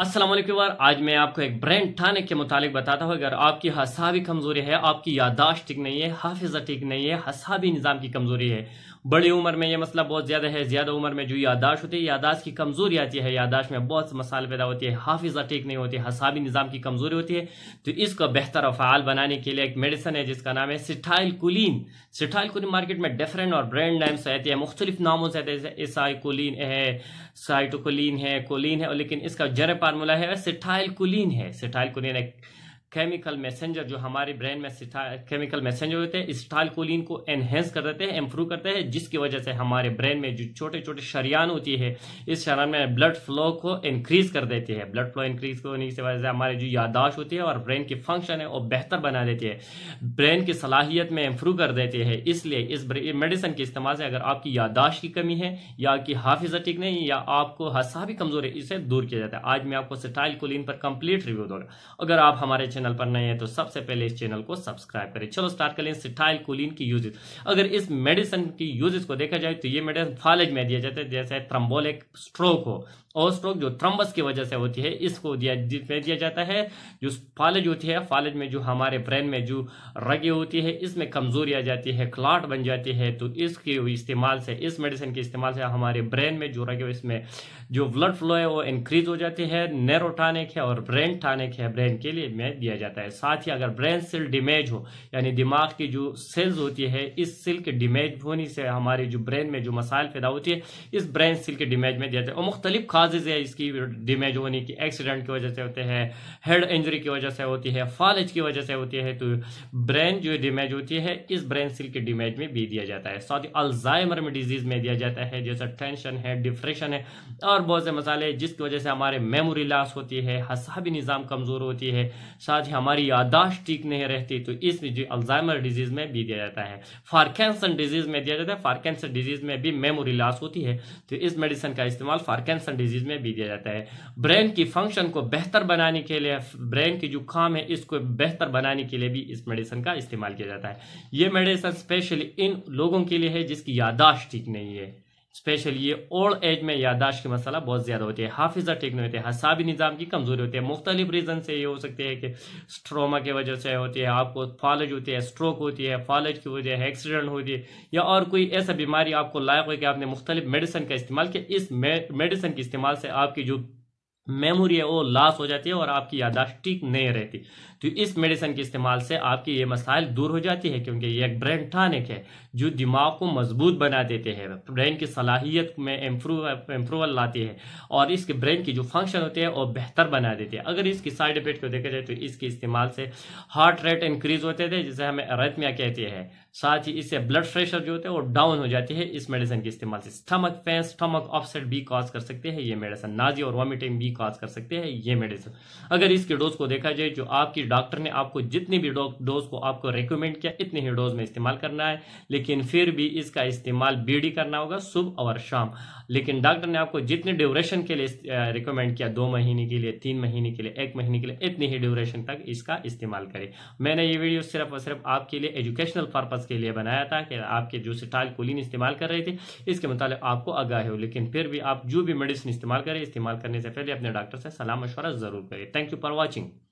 असल आज मैं आपको एक ब्रेन ठाने के मुतालिक बताता हूँ अगर आपकी हसावी कमज़ोरी है आपकी यादाश्त ठीक नहीं है हाफिज़ा ठीक नहीं है हसावी निज़ाम की कमज़ोरी है बड़ी उम्र में ये मसला बहुत ज़्यादा है ज़्यादा उम्र में जो यादाश्त होती है यादाश्त की कमज़ोरी आती है यादाश्त में बहुत मसाल पैदा होती है हाफिज़ा ठीक नहीं होती हसा निज़ाम की कमज़ोरी होती है तो इसको बेहतर और फ़ाल बनाने के लिए एक मेडिसन है जिसका नाम है सिठाइल कुलीन सिठाइल कुलीन मार्केट में डिफरेंट और ब्रांड नाम से आती है मुख्तलिफ नामों से आते हैं साइकोलिन है साइटोकुलीन है कोलिन है लेकिन इसका जरब फार्मूला है सिठाइल कुलीन है सिठाइल कुलीन एक केमिकल मैसेंजर जो हमारे ब्रेन में केमिकल मैसेंजर होते हैं कोलिन को एनहेंस कर देते हैं इम्प्रूव करते हैं जिसकी वजह से हमारे ब्रेन में जो छोटे छोटे शरियान होती है इस शरान में ब्लड फ्लो को इंक्रीज कर देती है ब्लड फ्लो इंक्रीज होने की वजह से हमारी जो यादाश्त होती है और ब्रेन की फंक्शन है वो बेहतर बना देती है ब्रेन की सलाहियत में इम्प्रूव कर देती है इसलिए इस मेडिसिन के इस्तेमाल से अगर आपकी यादाश्त की कमी है या आपकी हाफिजा ठीक नहीं या आपको हसा भी कमजोर है इसे दूर किया जाता है आज मैं आपको स्टाइल कोलिन पर कंप्लीट रिव्यू दूंगा अगर आप हमारे चैनल पर नए हैं तो सबसे पहले इस चैनल को सब्सक्राइब करें चलो स्टार्ट करें लें सिटाइल कोलिन की यूजेज अगर इस मेडिसिन की यूजेस को देखा जाए तो ये मेडिसिन फालेज में दिया जाता है जैसे थ्रम्बोलिक स्ट्रोक हो और स्ट्रोक जो थ्रम्बस की वजह से होती है इसको दिया दिया जाता है जो फालज होती है फालज में जो हमारे ब्रेन में जो रगे होती है इसमें कमजोरी आ जाती है क्लाट बन जाती है तो इसके इस्तेमाल से इस मेडिसिन के इस्तेमाल से हमारे ब्रेन में जो रगे इसमें जो ब्लड फ्लो है वो इंक्रीज हो जाती है टानिक है और ब्रेन टानिक है ब्रेन के लिए में दिया जाता है साथ ही अगर ब्रेन सेल डिमेज हो यानी दिमाग की जो सेल्स होती है इस सेल के डिमेज होने से हमारे जो ब्रेन में जो मसाइल पैदा होती है इस ब्रेन सेल के डिमेज में दिया जाता है और मुख्तलिफ काजेज है इसकी डिमेज होने की एक्सीडेंट की वजह से होते हैं हेड इंजरी की वजह से होती है फॉलेज की वजह से होती है तो ब्रेन जो डिमेज होती है इस ब्रेन सेल के डिमेज में भी दिया जाता है साथ ही अल्जाइमर में डिजीज में दिया जाता है जैसा टेंशन है डिप्रेशन है और बहुत से मसाले जिसकी वजह से हमारे मेमोरी लॉस होती है हसाबी निज़ाम कमज़ोर होती है साथ ही हमारी यादाश्त ठीक नहीं रहती तो इसमें जो अल्जाइमर डिजीज़ में भी दिया जाता है फारकैंसन डिजीज़ में दिया जाता है फारकैंसन डिजीज़ में भी मेमोरी लॉस होती है तो इस मेडिसिन का इस्तेमाल फारकैंसन डिजीज डिजीज में भी दिया जाता है ब्रेन की फंक्शन को बेहतर बनाने के लिए ब्रेन की जो काम है इसको बेहतर बनाने के लिए भी इस मेडिसिन का इस्तेमाल किया जाता है ये मेडिसिन स्पेशली इन लोगों के लिए है जिसकी यादाश्त ठीक नहीं है स्पेशली ये ओल्ड एज में यादाश्त की मसला बहुत ज़्यादा होती है हाफिज़ा ठीक नहीं होती है हसाबी निज़ाम की कमज़ोरी होती है मुख्तलिफ रीज़न से ये हो सकती है कि स्ट्रोमा की वजह से होती है आपको फॉलज होती है स्ट्रोक होती है फॉलज की वजह है एक्सीडेंट होती है या और कोई ऐसा बीमारी आपको लायक हो कि आपने मुख्तलिफ मेडिसन का इस्तेमाल किया इस मेडिसन के इस्तेमाल से आपकी जो मेमोरी है वो लॉस हो जाती है और आपकी यादाश्त ठीक नहीं रहती तो इस मेडिसिन के इस्तेमाल से आपकी ये मसाइल दूर हो जाती है क्योंकि ये एक ब्रेन टॉनिक है जो दिमाग को मजबूत बना देते हैं ब्रेन की सलाहियत में इम्प्रूवल लाती है और इसके ब्रेन की जो फंक्शन होते हैं वो बेहतर बना देते हैं अगर इसकी साइड इफेक्ट को देखा जाए तो इसके इस्तेमाल से हार्ट रेट इंक्रीज होते थे जिसे हमें अरथमिया कहते हैं साथ ही इससे ब्लड प्रेशर जो होता है वो डाउन हो जाती है इस मेडिसिन के इस्तेमाल से स्टमक पेन स्टमक ऑफसेट भी कॉज कर सकते हैं ये मेडिसिन नाजी और वॉमिटिंग भी भी काज कर सकते हैं ये मेडिसिन अगर इसके डोज को देखा जाए जो आपकी डॉक्टर ने आपको जितने भी डोज को आपको रिकमेंड किया इतने ही डोज में इस्तेमाल करना है लेकिन फिर भी इसका इस्तेमाल बीडी करना होगा सुबह और शाम लेकिन डॉक्टर ने आपको जितने ड्यूरेशन के लिए रिकमेंड किया दो महीने के लिए तीन महीने के लिए एक महीने के लिए इतने ही ड्यूरेशन तक इसका इस्तेमाल करें मैंने ये वीडियो सिर्फ और सिर्फ आपके लिए एजुकेशनल पर्पज़ के लिए बनाया था कि आपके जो सिटाइल कोलिन इस्तेमाल कर रहे थे इसके मुताबिक आपको आगाह हो लेकिन फिर भी आप जो भी मेडिसिन इस्तेमाल करें इस्तेमाल करने से पहले अपने डॉक्टर से सलाह मशवरा ज़रूर करें थैंक यू फॉर वॉचिंग